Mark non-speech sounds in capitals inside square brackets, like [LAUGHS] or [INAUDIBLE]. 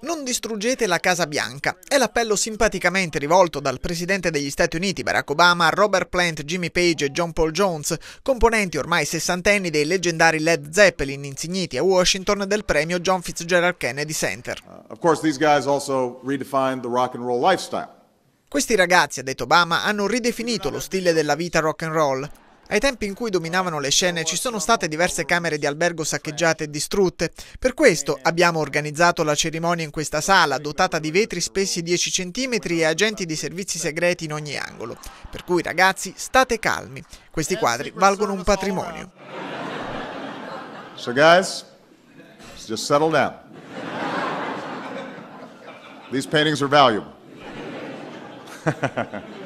Non distruggete la Casa Bianca. È l'appello simpaticamente rivolto dal presidente degli Stati Uniti Barack Obama a Robert Plant, Jimmy Page e John Paul Jones, componenti ormai sessantenni dei leggendari Led Zeppelin insigniti a Washington del premio John Fitzgerald Kennedy Center. Uh, of course these guys also redefined the rock and roll lifestyle. Questi ragazzi, ha detto Obama, hanno ridefinito lo stile della vita rock and roll. Ai tempi in cui dominavano le scene ci sono state diverse camere di albergo saccheggiate e distrutte. Per questo abbiamo organizzato la cerimonia in questa sala, dotata di vetri spessi 10 cm e agenti di servizi segreti in ogni angolo. Per cui ragazzi, state calmi. Questi quadri valgono un patrimonio. So guys, just settle down. These paintings are valuable. [LAUGHS]